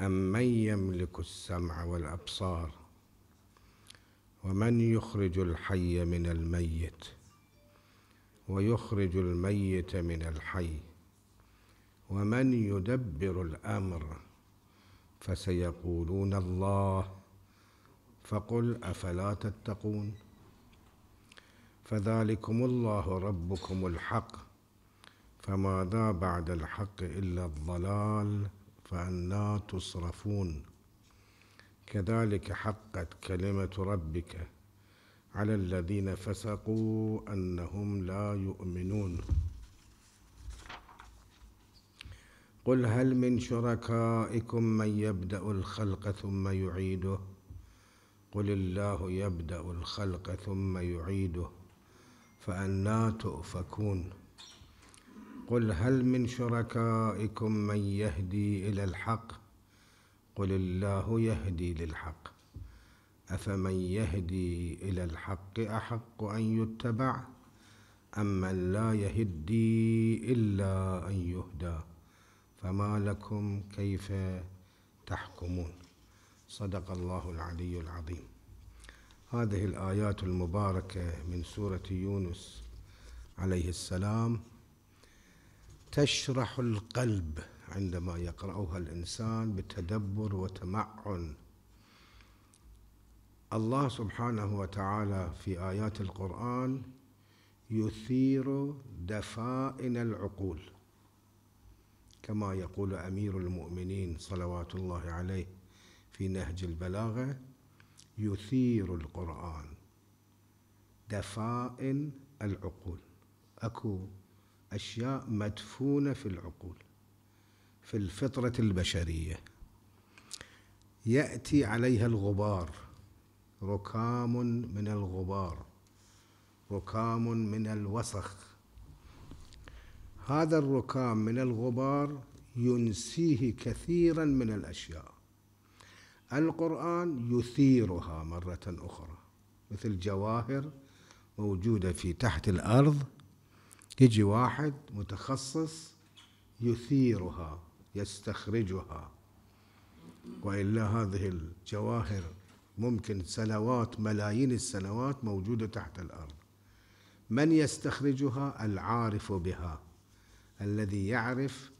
أم من يملك السمع والأبصار ومن يخرج الحي من الميت ويخرج الميت من الحي ومن يدبر الأمر فسيقولون الله فقل أفلا تتقون فذلكم الله ربكم الحق فماذا بعد الحق إلا الضلال فأنا تصرفون كذلك حقت كلمة ربك على الذين فسقوا أنهم لا يؤمنون قل هل من شركائكم من يبدأ الخلق ثم يعيده قل الله يبدأ الخلق ثم يعيده فأنا تؤفكون قل هل من شركائكم من يهدي الى الحق قل الله يهدي للحق افمن يهدي الى الحق احق ان يتبع اما لا يهدي الا ان يهدى فما لكم كيف تحكمون صدق الله العلي العظيم هذه الايات المباركه من سوره يونس عليه السلام تشرح القلب عندما يقرأها الإنسان بتدبر وتمعن الله سبحانه وتعالى في آيات القرآن يثير دفائن العقول كما يقول أمير المؤمنين صلوات الله عليه في نهج البلاغة يثير القرآن دفائن العقول أكو أشياء مدفونة في العقول في الفطرة البشرية يأتي عليها الغبار ركام من الغبار ركام من الوسخ هذا الركام من الغبار ينسيه كثيرا من الأشياء القرآن يثيرها مرة أخرى مثل جواهر موجودة في تحت الأرض يجي واحد متخصص يثيرها يستخرجها والا هذه الجواهر ممكن سنوات ملايين السنوات موجوده تحت الارض من يستخرجها العارف بها الذي يعرف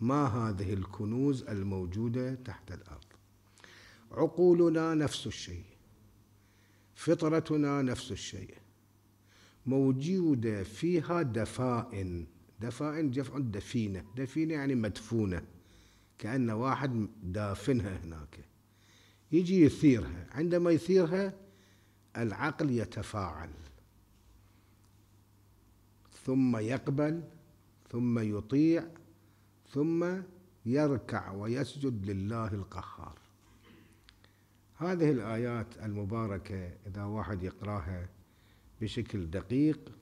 ما هذه الكنوز الموجوده تحت الارض عقولنا نفس الشيء فطرتنا نفس الشيء موجودة فيها دفائن دفائن جفع دفينة دفينة يعني مدفونة كأن واحد دافنها هناك يجي يثيرها عندما يثيرها العقل يتفاعل ثم يقبل ثم يطيع ثم يركع ويسجد لله القهار هذه الآيات المباركة إذا واحد يقرأها بشكل دقيق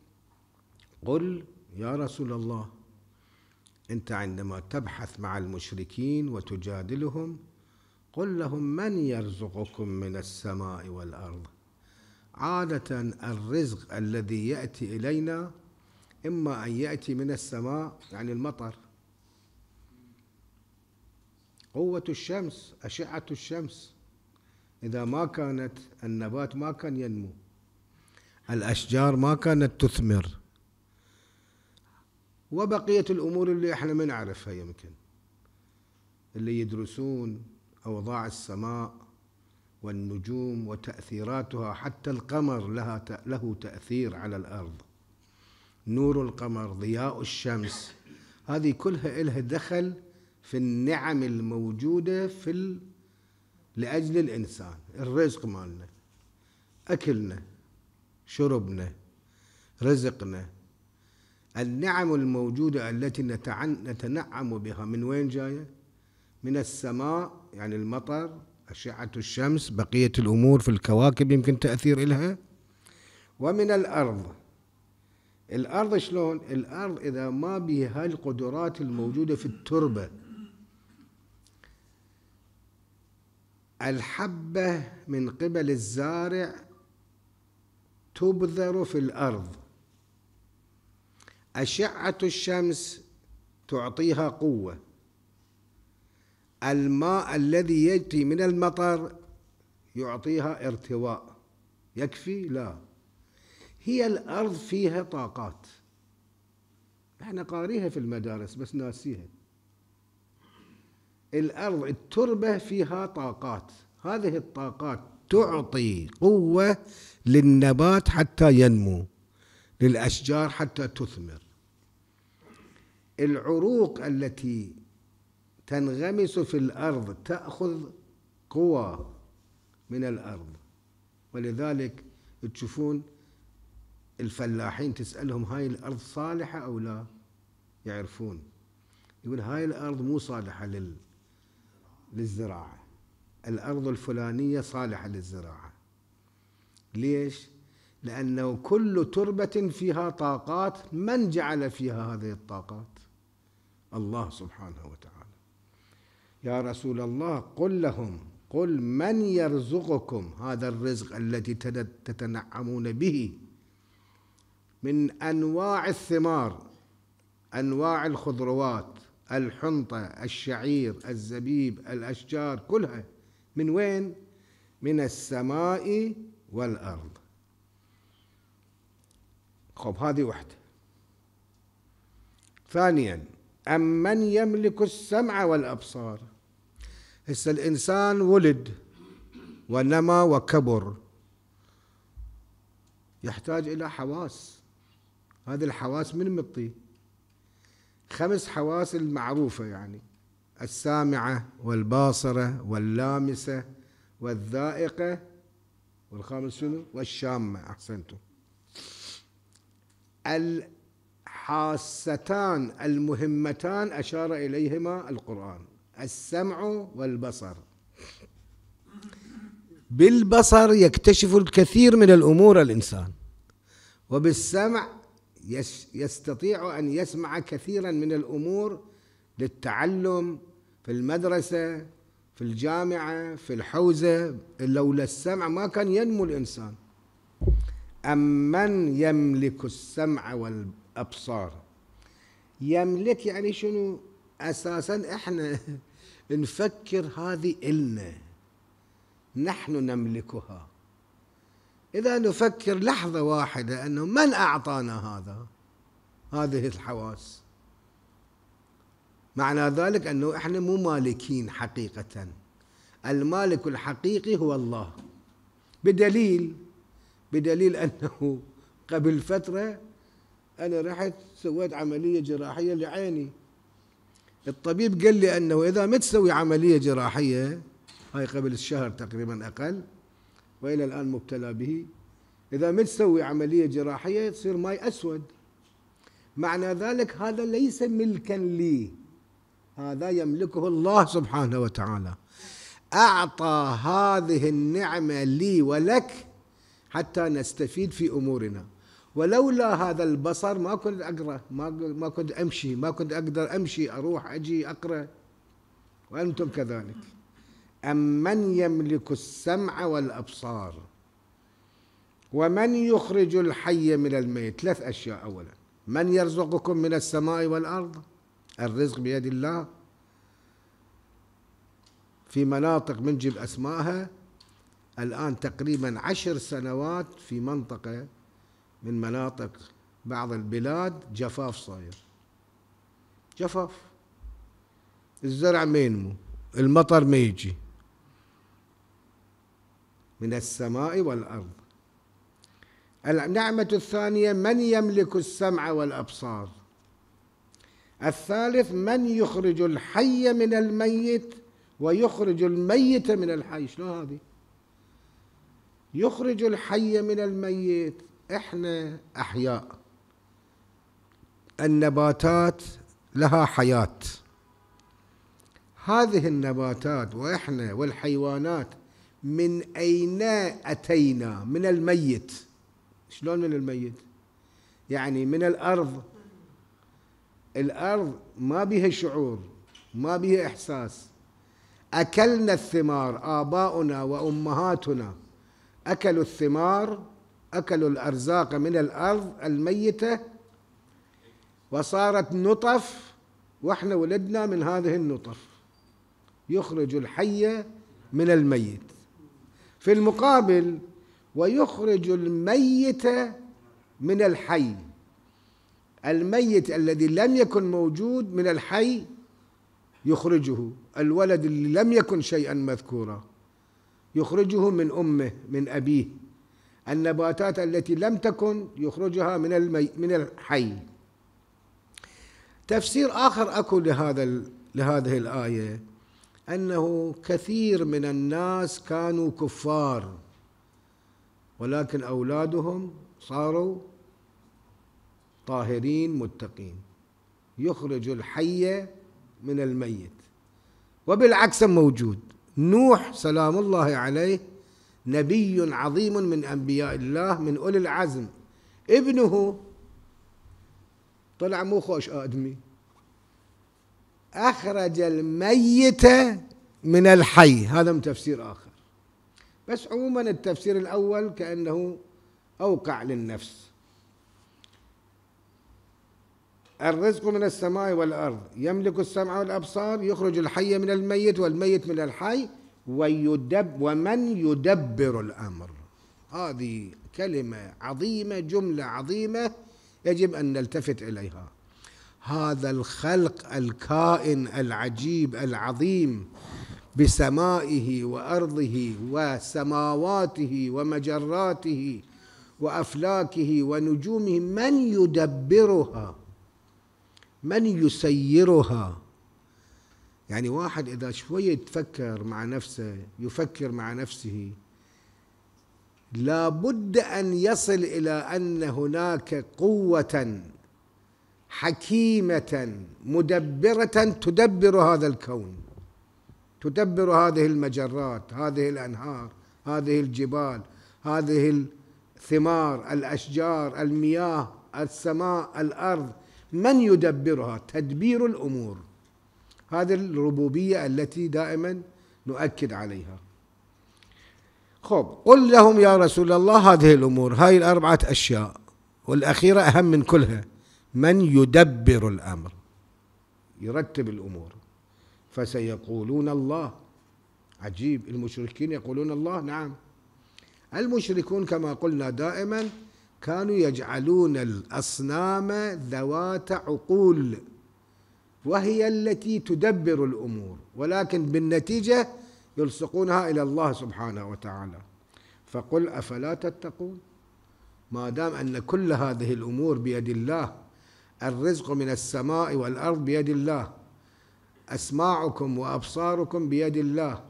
قل يا رسول الله أنت عندما تبحث مع المشركين وتجادلهم قل لهم من يرزقكم من السماء والأرض عادة الرزق الذي يأتي إلينا إما أن يأتي من السماء يعني المطر قوة الشمس أشعة الشمس إذا ما كانت النبات ما كان ينمو الأشجار ما كانت تثمر وبقية الأمور اللي احنا ما نعرفها يمكن اللي يدرسون أوضاع السماء والنجوم وتأثيراتها حتى القمر لها له تأثير على الأرض نور القمر ضياء الشمس هذه كلها إلها دخل في النعم الموجودة في لأجل الإنسان الرزق مالنا أكلنا شربنا رزقنا النعم الموجودة التي نتنعم بها من وين جاية؟ من السماء يعني المطر أشعة الشمس بقية الأمور في الكواكب يمكن تأثير إلها ومن الأرض الأرض شلون؟ الأرض إذا ما بها القدرات الموجودة في التربة الحبة من قبل الزارع تبذر في الأرض أشعة الشمس تعطيها قوة الماء الذي يأتي من المطر يعطيها ارتواء يكفي لا هي الأرض فيها طاقات احنا قاريها في المدارس بس ناسيها الأرض التربة فيها طاقات هذه الطاقات تعطي قوة للنبات حتى ينمو للأشجار حتى تثمر العروق التي تنغمس في الأرض تأخذ قوى من الأرض ولذلك تشوفون الفلاحين تسألهم هاي الأرض صالحة أو لا يعرفون يقول هاي الأرض مو صالحة لل... للزراعة الأرض الفلانية صالحة للزراعة ليش؟ لأنه كل تربة فيها طاقات من جعل فيها هذه الطاقات؟ الله سبحانه وتعالى يا رسول الله قل لهم قل من يرزقكم هذا الرزق الذي تتنعمون به من أنواع الثمار أنواع الخضروات الحنطة الشعير الزبيب الأشجار كلها من وين؟ من السماء والأرض خب هذه وحدة ثانيا أمن يملك السمع والأبصار هسه الإنسان ولد ونما وكبر يحتاج إلى حواس هذه الحواس من مطي خمس حواس المعروفة يعني السامعة والباصرة واللامسة والذائقة والخامس شنو والشامة أحسنتم الحاستان المهمتان أشار إليهما القرآن السمع والبصر بالبصر يكتشف الكثير من الأمور الإنسان وبالسمع يستطيع أن يسمع كثيرا من الأمور للتعلم في المدرسة في الجامعة في الحوزة لولا السمع ما كان ينمو الإنسان أم من يملك السمع والأبصار يملك يعني شنو أساسا إحنا نفكر هذه إلنا نحن نملكها إذا نفكر لحظة واحدة أنه من أعطانا هذا هذه الحواس معنى ذلك أنه إحنا مو مالكين حقيقة المالك الحقيقي هو الله بدليل بدليل أنه قبل فترة أنا رحت سويت عملية جراحية لعيني الطبيب قال لي أنه إذا ما تسوي عملية جراحية هاي قبل الشهر تقريبا أقل وإلى الآن مبتلى به إذا ما تسوي عملية جراحية تصير ماي أسود معنى ذلك هذا ليس ملكا لي هذا يملكه الله سبحانه وتعالى أعطى هذه النعمة لي ولك حتى نستفيد في أمورنا ولولا هذا البصر ما كنت أقرأ ما كنت أمشي ما كنت أقدر أمشي أروح أجي أقرأ وأنتم كذلك أم من يملك السمع والأبصار ومن يخرج الحي من الميت ثلاث أشياء أولا من يرزقكم من السماء والأرض الرزق بيد الله في مناطق بنجيب أسمائها الآن تقريبا عشر سنوات في منطقة من مناطق بعض البلاد جفاف صاير جفاف الزرع ما ينمو المطر ما يجي من السماء والأرض النعمة الثانية من يملك السمع والأبصار الثالث من يخرج الحي من الميت ويخرج الميت من الحي شنو هذه يخرج الحي من الميت احنا احياء النباتات لها حياه هذه النباتات واحنا والحيوانات من اين اتينا من الميت شلون من الميت يعني من الارض الأرض ما بها شعور ما بها إحساس أكلنا الثمار آباؤنا وأمهاتنا أكلوا الثمار أكلوا الأرزاق من الأرض الميتة وصارت نطف وإحنا ولدنا من هذه النطف يخرج الحي من الميت في المقابل ويخرج الميت من الحي الميت الذي لم يكن موجود من الحي يخرجه الولد اللي لم يكن شيئا مذكورا يخرجه من امه من ابيه النباتات التي لم تكن يخرجها من المي من الحي تفسير اخر اكو لهذا لهذه الايه انه كثير من الناس كانوا كفار ولكن اولادهم صاروا طاهرين متقين يخرج الحي من الميت وبالعكس موجود نوح سلام الله عليه نبي عظيم من انبياء الله من اولي العزم ابنه طلع مو خوش ادمي اخرج الميت من الحي هذا من تفسير اخر بس عموما التفسير الاول كانه اوقع للنفس الرزق من السماء والأرض يملك السمع والأبصار يخرج الحي من الميت والميت من الحي ويدب ومن يدبر الأمر هذه كلمة عظيمة جملة عظيمة يجب أن نلتفت إليها هذا الخلق الكائن العجيب العظيم بسمائه وأرضه وسماواته ومجراته وأفلاكه ونجومه من يدبرها من يسيرها يعني واحد إذا شوية تفكر مع نفسه يفكر مع نفسه لابد أن يصل إلى أن هناك قوة حكيمة مدبرة تدبر هذا الكون تدبر هذه المجرات هذه الأنهار هذه الجبال هذه الثمار الأشجار المياه السماء الأرض من يدبرها تدبير الامور هذه الربوبيه التي دائما نؤكد عليها خب قل لهم يا رسول الله هذه الامور هاي الاربعه اشياء والاخيره اهم من كلها من يدبر الامر يرتب الامور فسيقولون الله عجيب المشركين يقولون الله نعم المشركون كما قلنا دائما كانوا يجعلون الاصنام ذوات عقول وهي التي تدبر الامور ولكن بالنتيجه يلصقونها الى الله سبحانه وتعالى فقل افلا تتقون ما دام ان كل هذه الامور بيد الله الرزق من السماء والارض بيد الله اسماعكم وابصاركم بيد الله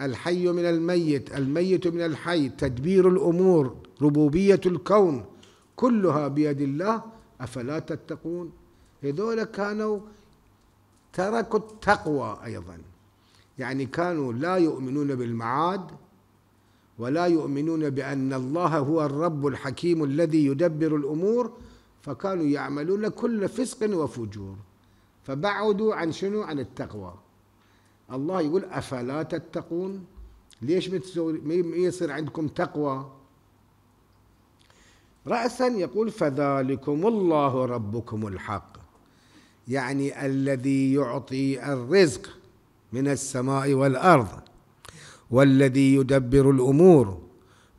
الحي من الميت الميت من الحي تدبير الامور ربوبية الكون كلها بيد الله أفلا تتقون هذول كانوا تركوا التقوى أيضا يعني كانوا لا يؤمنون بالمعاد ولا يؤمنون بأن الله هو الرب الحكيم الذي يدبر الأمور فكانوا يعملون كل فسق وفجور فبعدوا عن شنو عن التقوى الله يقول أفلا تتقون ليش ما يصير عندكم تقوى رأسا يقول فذلكم الله ربكم الحق يعني الذي يعطي الرزق من السماء والأرض والذي يدبر الأمور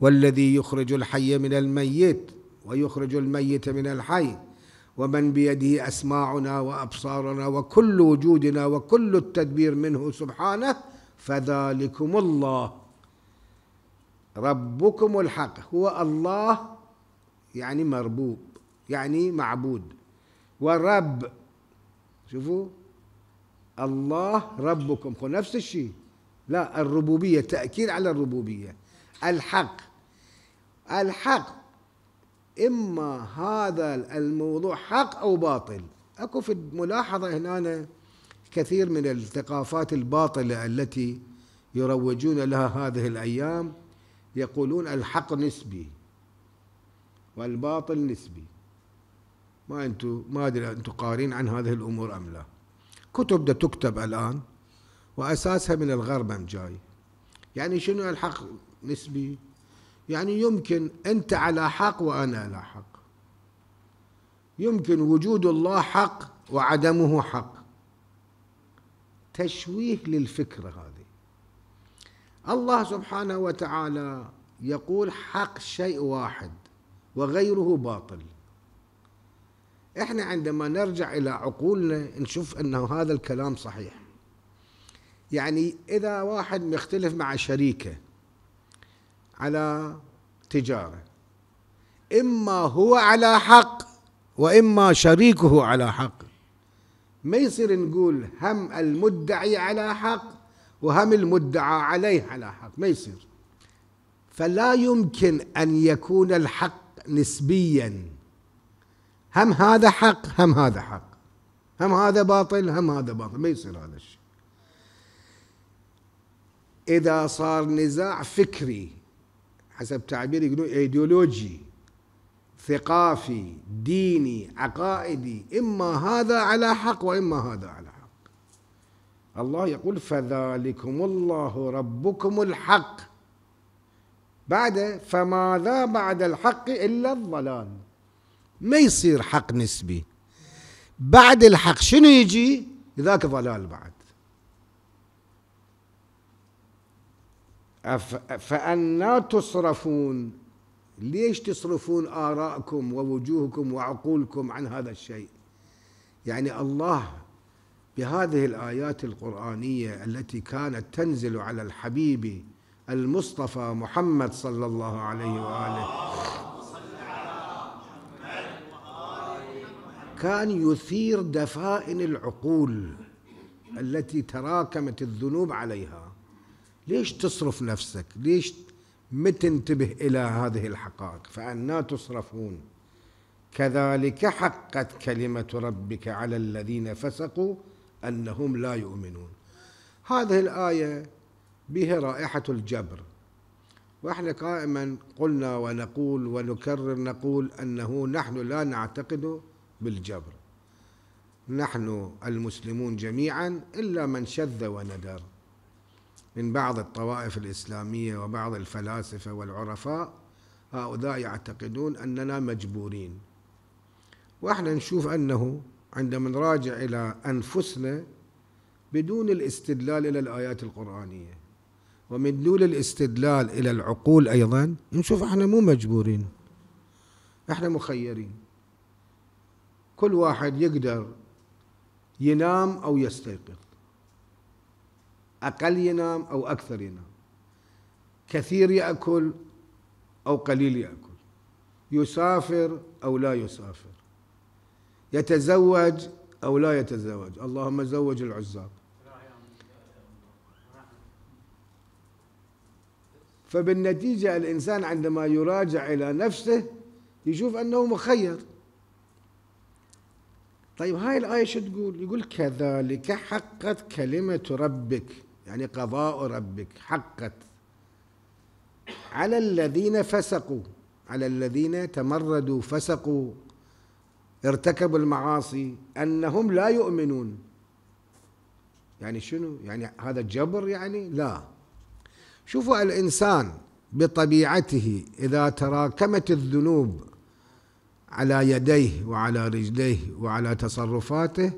والذي يخرج الحي من الميت ويخرج الميت من الحي ومن بيده أسماعنا وأبصارنا وكل وجودنا وكل التدبير منه سبحانه فذلكم الله ربكم الحق هو الله يعني مربوب يعني معبود والرب شوفوا الله ربكم هو نفس الشيء لا الربوبية تأكيد على الربوبية الحق الحق إما هذا الموضوع حق أو باطل أكو في الملاحظة هنا كثير من الثقافات الباطلة التي يروجون لها هذه الأيام يقولون الحق نسبي والباطل نسبي ما انتم ما ادري انتم قارين عن هذه الامور ام لا كتب ده تكتب الان واساسها من الغرب ام جاي يعني شنو الحق نسبي يعني يمكن انت على حق وانا على حق يمكن وجود الله حق وعدمه حق تشويه للفكره هذه الله سبحانه وتعالى يقول حق شيء واحد وغيره باطل احنا عندما نرجع الى عقولنا نشوف انه هذا الكلام صحيح يعني اذا واحد مختلف مع شريكه على تجاره اما هو على حق واما شريكه على حق ما يصير نقول هم المدعي على حق وهم المدعى عليه على حق ما يصير فلا يمكن ان يكون الحق نسبيا هم هذا حق هم هذا حق هم هذا باطل هم هذا باطل ما يصير هذا الشيء إذا صار نزاع فكري حسب تعبير يقولون ايديولوجي ثقافي ديني عقائدي إما هذا على حق وإما هذا على حق الله يقول فذلكم الله ربكم الحق بعد فماذا بعد الحق إلا الضلال ما يصير حق نسبي بعد الحق شنو يجي ذاك ضلال بعد فأنا تصرفون ليش تصرفون آراءكم ووجوهكم وعقولكم عن هذا الشيء يعني الله بهذه الآيات القرآنية التي كانت تنزل على الحبيب المصطفى محمد صلى الله عليه واله كان يثير دفائن العقول التي تراكمت الذنوب عليها ليش تصرف نفسك ليش ما تنتبه إلى هذه الحقائق فأنا تصرفون كذلك حقت كلمة ربك على الذين فسقوا أنهم لا يؤمنون هذه الآية به رائحة الجبر واحنا قائما قلنا ونقول ونكرر نقول انه نحن لا نعتقد بالجبر نحن المسلمون جميعا الا من شذ وندر من بعض الطوائف الاسلاميه وبعض الفلاسفه والعرفاء هؤلاء يعتقدون اننا مجبورين واحنا نشوف انه عندما نراجع الى انفسنا بدون الاستدلال الى الايات القرانيه ومن دون الاستدلال إلى العقول أيضا نشوف احنا مو مجبورين احنا مخيرين كل واحد يقدر ينام أو يستيقظ أقل ينام أو أكثر ينام كثير يأكل أو قليل يأكل يسافر أو لا يسافر يتزوج أو لا يتزوج اللهم زوج العزاب فبالنتيجة الإنسان عندما يراجع إلى نفسه يشوف أنه مخير طيب هاي الآية شو تقول يقول كذلك حقت كلمة ربك يعني قضاء ربك حقت على الذين فسقوا على الذين تمردوا فسقوا ارتكبوا المعاصي انهم لا يؤمنون يعني شنو يعني هذا جبر يعني لا شوفوا الانسان بطبيعته اذا تراكمت الذنوب على يديه وعلى رجليه وعلى تصرفاته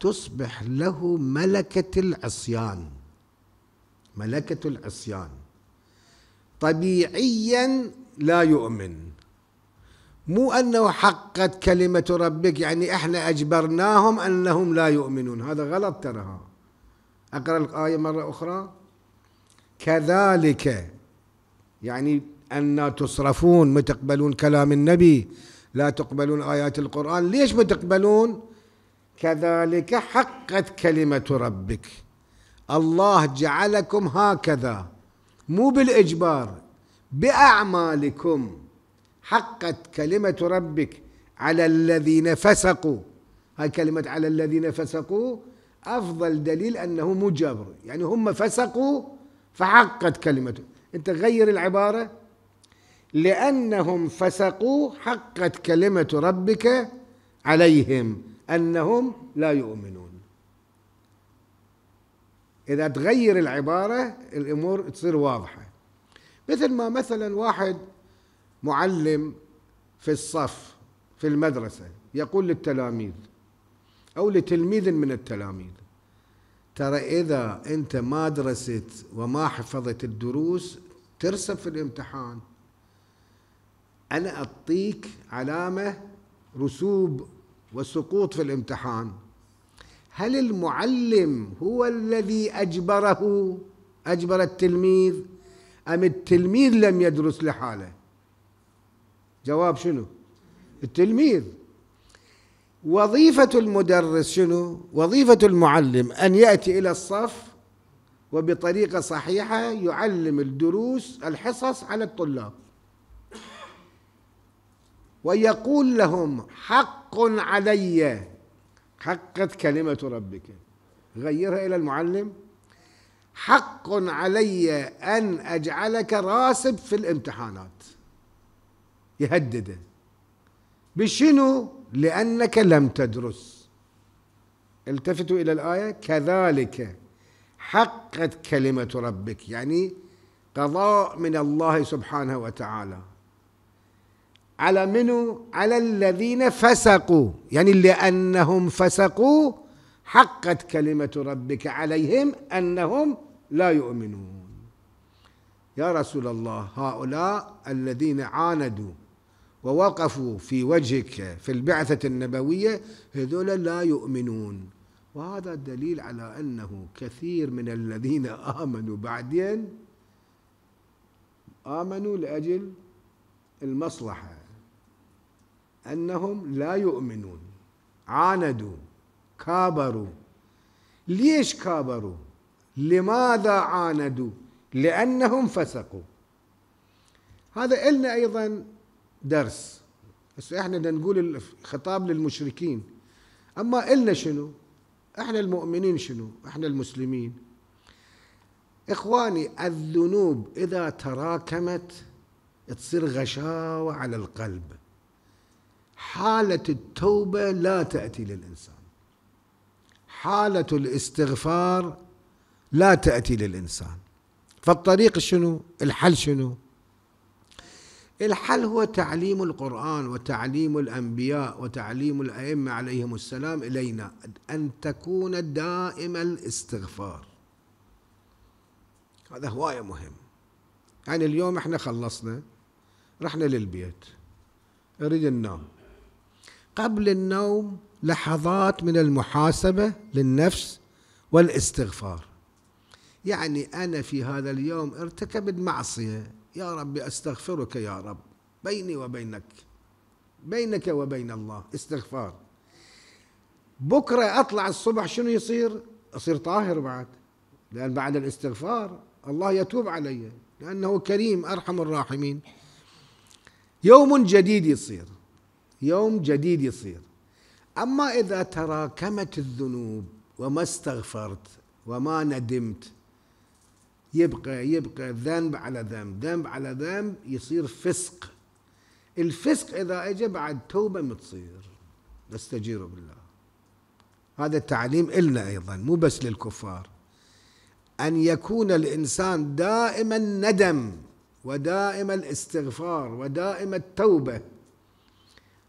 تصبح له ملكه العصيان ملكه العصيان طبيعيا لا يؤمن مو انه حقت كلمه ربك يعني احنا اجبرناهم انهم لا يؤمنون هذا غلط ترى اقرا الايه مره اخرى كذلك يعني أن تصرفون ما تقبلون كلام النبي لا تقبلون آيات القرآن ليش ما تقبلون كذلك حقت كلمة ربك الله جعلكم هكذا مو بالإجبار بأعمالكم حقت كلمة ربك على الذين فسقوا هاي كلمة على الذين فسقوا أفضل دليل أنه مجبر يعني هم فسقوا فحقت كلمته انت غير العباره لانهم فسقوا حقت كلمه ربك عليهم انهم لا يؤمنون اذا تغير العباره الامور تصير واضحه مثل ما مثلا واحد معلم في الصف في المدرسه يقول للتلاميذ او لتلميذ من التلاميذ ترى إذا أنت ما درست وما حفظت الدروس ترسب في الامتحان أنا أعطيك علامة رسوب وسقوط في الامتحان هل المعلم هو الذي أجبره أجبر التلميذ أم التلميذ لم يدرس لحاله جواب شنو التلميذ وظيفة المدرس شنو؟ وظيفة المعلم أن يأتي إلى الصف وبطريقة صحيحة يعلم الدروس الحصص على الطلاب ويقول لهم حق علي حقت كلمة ربك غيرها إلى المعلم حق علي أن أجعلك راسب في الامتحانات يهدده بشنو لأنك لم تدرس التفتوا إلى الآية كذلك حقت كلمة ربك يعني قضاء من الله سبحانه وتعالى على من على الذين فسقوا يعني لأنهم فسقوا حقت كلمة ربك عليهم أنهم لا يؤمنون يا رسول الله هؤلاء الذين عاندوا ووقفوا في وجهك في البعثة النبوية هذول لا يؤمنون وهذا دليل على أنه كثير من الذين آمنوا بعدين آمنوا لأجل المصلحة أنهم لا يؤمنون عاندوا كابروا ليش كابروا لماذا عاندوا لأنهم فسقوا هذا إلنا أيضا درس بس احنا بدنا نقول الخطاب للمشركين اما النا شنو احنا المؤمنين شنو احنا المسلمين اخواني الذنوب اذا تراكمت تصير غشاوه على القلب حاله التوبه لا تاتي للانسان حاله الاستغفار لا تاتي للانسان فالطريق شنو الحل شنو الحل هو تعليم القرآن وتعليم الأنبياء وتعليم الأئمة عليهم السلام إلينا أن تكون دائم الاستغفار هذا هواية مهم يعني اليوم احنا خلصنا رحنا للبيت نريد النوم قبل النوم لحظات من المحاسبة للنفس والاستغفار يعني أنا في هذا اليوم ارتكبت معصية يا رب أستغفرك يا رب بيني وبينك بينك وبين الله استغفار بكرة أطلع الصبح شنو يصير أصير طاهر بعد لأن بعد الاستغفار الله يتوب علي لأنه كريم أرحم الراحمين يوم جديد يصير يوم جديد يصير أما إذا تراكمت الذنوب وما استغفرت وما ندمت يبقى يبقى ذنب على ذنب ذنب على ذنب يصير فسق الفسق إذا أجى بعد توبة متصير نستجير بالله هذا التعليم النا أيضا مو بس للكفار أن يكون الإنسان دائما ندم ودائم الاستغفار ودائم التوبة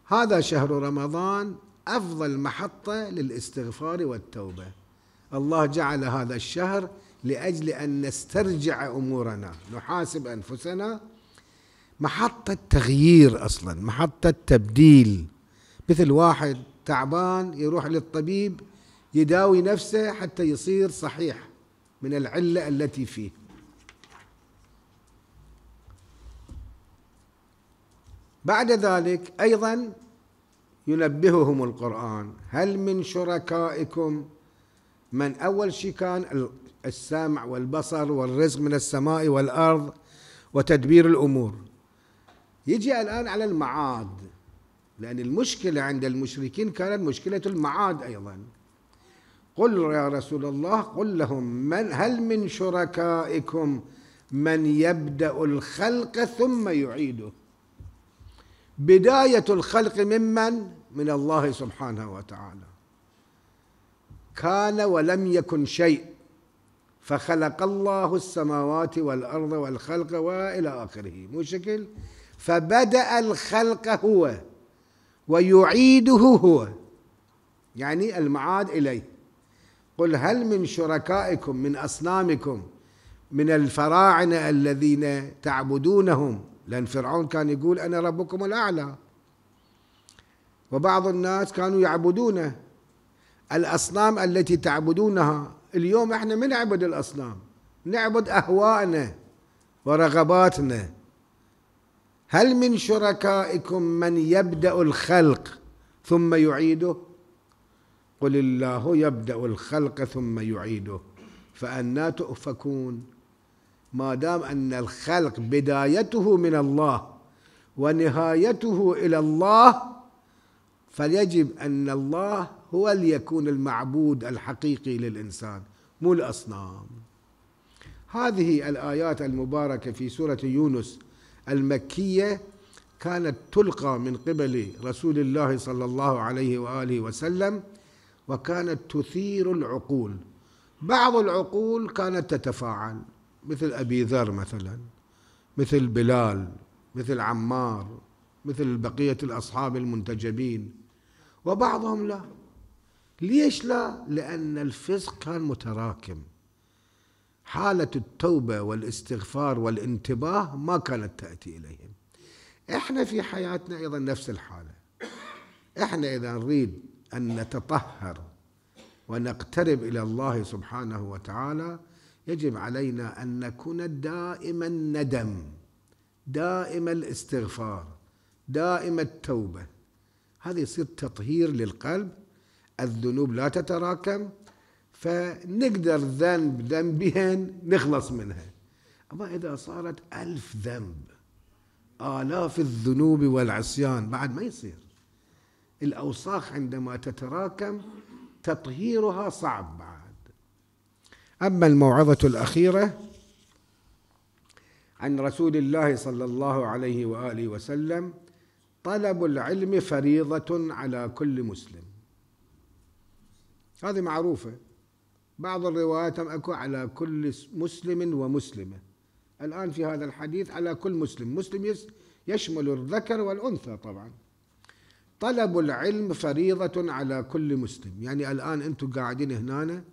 هذا شهر رمضان أفضل محطة للاستغفار والتوبة الله جعل هذا الشهر لاجل ان نسترجع امورنا نحاسب انفسنا محطة تغيير اصلا محطة تبديل مثل واحد تعبان يروح للطبيب يداوي نفسه حتى يصير صحيح من العلة التي فيه بعد ذلك ايضا ينبههم القرآن هل من شركائكم من أول شيء كان السمع والبصر والرزق من السماء والأرض وتدبير الأمور يجي الآن على المعاد لأن المشكلة عند المشركين كانت مشكلة المعاد أيضا قل يا رسول الله قل لهم من هل من شركائكم من يبدأ الخلق ثم يعيده بداية الخلق ممن من الله سبحانه وتعالى كان ولم يكن شيء فخلق الله السماوات والأرض والخلق وإلى آخره مو شكل فبدأ الخلق هو ويعيده هو يعني المعاد إليه قل هل من شركائكم من أصنامكم من الفراعنة الذين تعبدونهم لأن فرعون كان يقول أنا ربكم الأعلى وبعض الناس كانوا يعبدون الأصنام التي تعبدونها اليوم احنا ما نعبد الاصنام نعبد اهواءنا ورغباتنا هل من شركائكم من يبدا الخلق ثم يعيده قل الله يبدا الخلق ثم يعيده فأنا تؤفكون ما دام أن الخلق بدايته من الله ونهايته إلى الله فيجب أن الله هو اللي يكون المعبود الحقيقي للإنسان مو الأصنام هذه الآيات المباركة في سورة يونس المكية كانت تلقى من قبل رسول الله صلى الله عليه وآله وسلم وكانت تثير العقول بعض العقول كانت تتفاعل مثل أبي ذر مثلا مثل بلال مثل عمار مثل بقية الأصحاب المنتجبين وبعضهم لا ليش لا؟ لأن الفسق كان متراكم حالة التوبة والاستغفار والانتباه ما كانت تأتي إليهم احنا في حياتنا أيضا نفس الحالة احنا إذا نريد أن نتطهر ونقترب إلى الله سبحانه وتعالى يجب علينا أن نكون دائما الندم دائما الاستغفار دائم التوبة هذا يصير تطهير للقلب الذنوب لا تتراكم فنقدر ذنب ذنبين نخلص منها أما إذا صارت ألف ذنب آلاف الذنوب والعصيان بعد ما يصير الأوساخ عندما تتراكم تطهيرها صعب بعد أما الموعظة الأخيرة عن رسول الله صلى الله عليه وآله وسلم طلب العلم فريضة على كل مسلم هذه معروفة بعض الروايات أكو على كل مسلم ومسلمة الآن في هذا الحديث على كل مسلم مسلم يشمل الذكر والأنثى طبعا طلب العلم فريضة على كل مسلم يعني الآن أنتم قاعدين هنا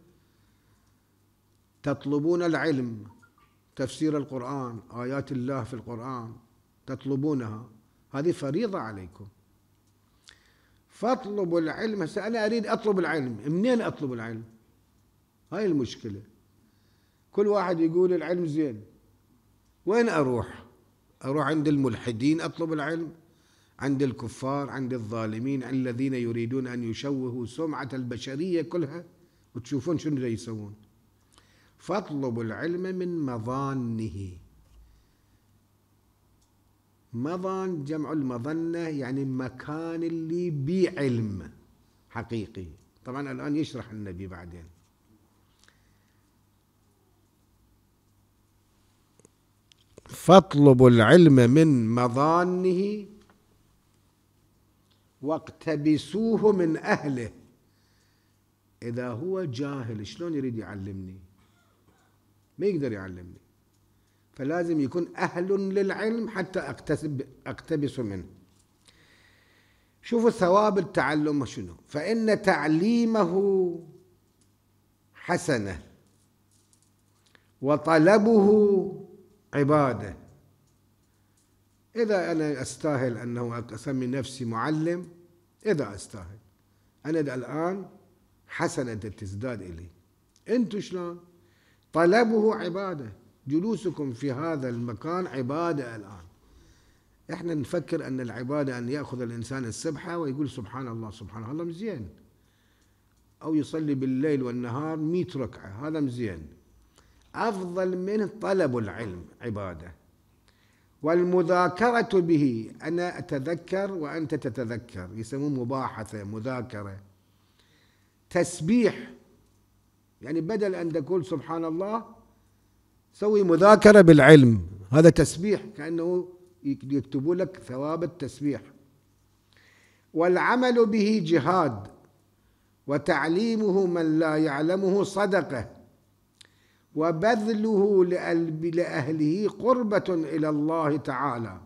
تطلبون العلم تفسير القرآن آيات الله في القرآن تطلبونها هذه فريضة عليكم فاطلبوا العلم هسه أنا أريد أطلب العلم منين أطلب العلم هاي المشكلة كل واحد يقول العلم زين وين أروح أروح عند الملحدين أطلب العلم عند الكفار عند الظالمين عند الذين يريدون أن يشوهوا سمعة البشرية كلها وتشوفون شنو يسوون فاطلبوا العلم من مظانه مظن جمع المظنة يعني مكان اللي بعلم حقيقي طبعا الآن يشرح النبي بعدين فاطلبوا العلم من مظانه واقتبسوه من أهله إذا هو جاهل شلون يريد يعلمني ما يقدر يعلمني فلازم يكون أهل للعلم حتى أكتسب أقتبس منه شوفوا ثواب التعلم شنو فإن تعليمه حسنة وطلبه عبادة إذا أنا أستاهل أنه أسمي نفسي معلم إذا أستاهل أنا الآن حسنة تزداد إلي أنتو شلون طلبه عباده جلوسكم في هذا المكان عبادة الآن احنا نفكر أن العبادة أن يأخذ الإنسان السبحة ويقول سبحان الله سبحان الله مزين أو يصلي بالليل والنهار مئة ركعة هذا مزين أفضل منه طلب العلم عبادة والمذاكرة به أنا أتذكر وأنت تتذكر يسمون مباحثة مذاكرة تسبيح يعني بدل أن تقول سبحان الله سوي مذاكرة بالعلم هذا تسبيح كأنه يكتبوا لك ثواب التسبيح والعمل به جهاد وتعليمه من لا يعلمه صدقه وبذله لأهله قربة إلى الله تعالى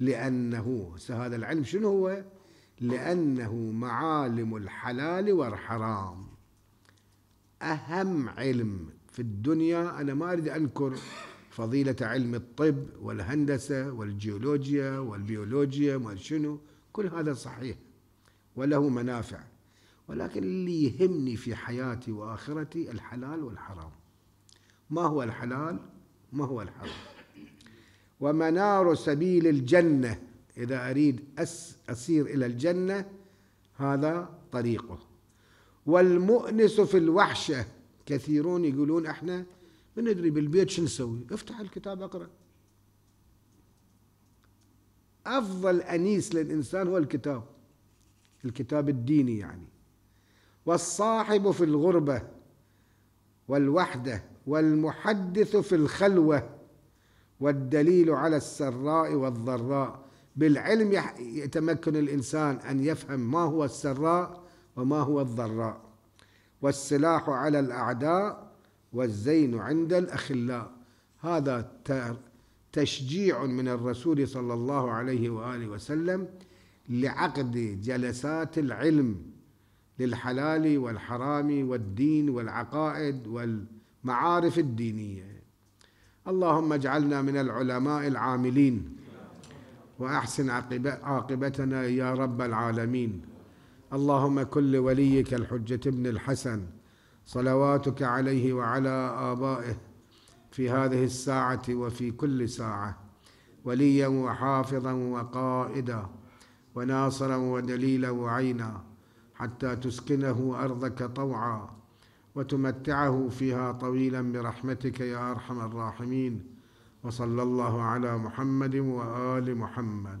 لأنه هذا العلم شنو هو لأنه معالم الحلال والحرام أهم علم في الدنيا أنا ما أريد أنكر فضيلة علم الطب والهندسة والجيولوجيا والبيولوجيا ما شنو كل هذا صحيح وله منافع ولكن اللي يهمني في حياتي وآخرتي الحلال والحرام ما هو الحلال ما هو الحرام ومنار سبيل الجنة إذا أريد أس أسير إلى الجنة هذا طريقه والمؤنس في الوحشة كثيرون يقولون احنا ما ندري بالبيت شو نسوي افتح الكتاب اقرا افضل انيس للانسان هو الكتاب الكتاب الديني يعني والصاحب في الغربه والوحده والمحدث في الخلوه والدليل على السراء والضراء بالعلم يتمكن الانسان ان يفهم ما هو السراء وما هو الضراء والسلاح على الأعداء والزين عند الأخلاء هذا تشجيع من الرسول صلى الله عليه وآله وسلم لعقد جلسات العلم للحلال والحرام والدين والعقائد والمعارف الدينية اللهم اجعلنا من العلماء العاملين وأحسن عاقبتنا يا رب العالمين اللهم كن لوليك الحجة ابن الحسن صلواتك عليه وعلى آبائه في هذه الساعة وفي كل ساعة وليا وحافظا وقائدا وناصرا ودليلا وعينا حتى تسكنه أرضك طوعا وتمتعه فيها طويلا برحمتك يا أرحم الراحمين وصلى الله على محمد وآل محمد